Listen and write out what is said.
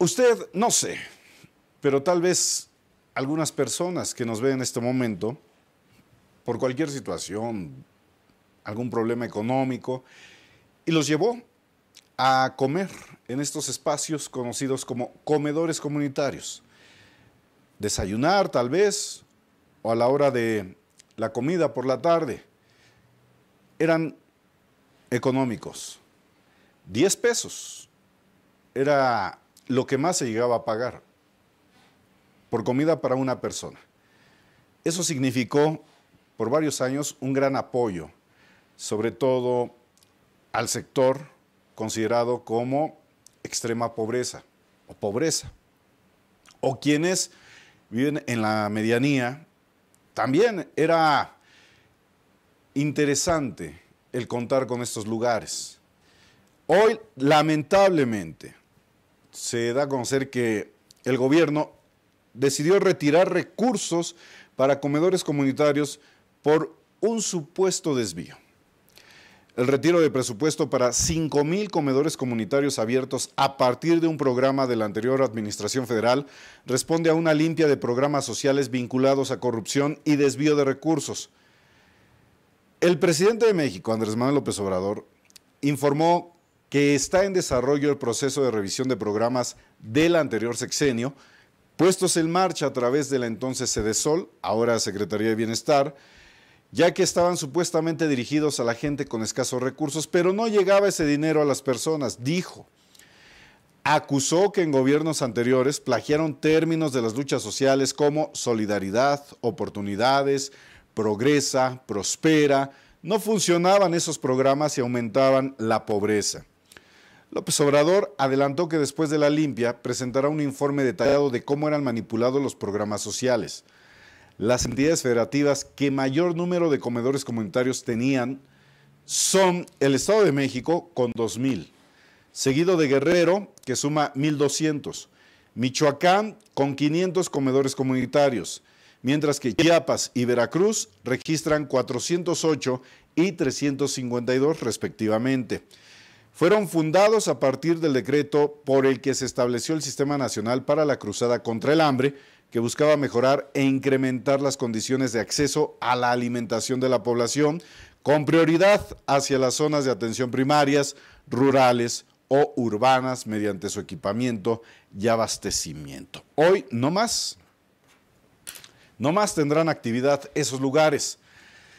Usted, no sé, pero tal vez algunas personas que nos ven en este momento, por cualquier situación, algún problema económico, y los llevó a comer en estos espacios conocidos como comedores comunitarios. Desayunar tal vez, o a la hora de la comida por la tarde. Eran económicos. 10 pesos era lo que más se llegaba a pagar por comida para una persona. Eso significó por varios años un gran apoyo, sobre todo al sector considerado como extrema pobreza o pobreza, o quienes viven en la medianía. También era interesante el contar con estos lugares. Hoy, lamentablemente, se da a conocer que el gobierno decidió retirar recursos para comedores comunitarios por un supuesto desvío. El retiro de presupuesto para 5.000 comedores comunitarios abiertos a partir de un programa de la anterior Administración Federal responde a una limpia de programas sociales vinculados a corrupción y desvío de recursos. El presidente de México, Andrés Manuel López Obrador, informó que está en desarrollo el proceso de revisión de programas del anterior sexenio, puestos en marcha a través de la entonces Sol, ahora Secretaría de Bienestar, ya que estaban supuestamente dirigidos a la gente con escasos recursos, pero no llegaba ese dinero a las personas, dijo. Acusó que en gobiernos anteriores plagiaron términos de las luchas sociales como solidaridad, oportunidades, progresa, prospera. No funcionaban esos programas y aumentaban la pobreza. López Obrador adelantó que después de la limpia presentará un informe detallado de cómo eran manipulados los programas sociales. Las entidades federativas que mayor número de comedores comunitarios tenían son el Estado de México con 2.000, seguido de Guerrero, que suma 1.200, Michoacán con 500 comedores comunitarios, mientras que Chiapas y Veracruz registran 408 y 352 respectivamente fueron fundados a partir del decreto por el que se estableció el Sistema Nacional para la Cruzada contra el Hambre, que buscaba mejorar e incrementar las condiciones de acceso a la alimentación de la población, con prioridad hacia las zonas de atención primarias, rurales o urbanas, mediante su equipamiento y abastecimiento. Hoy no más, no más tendrán actividad esos lugares.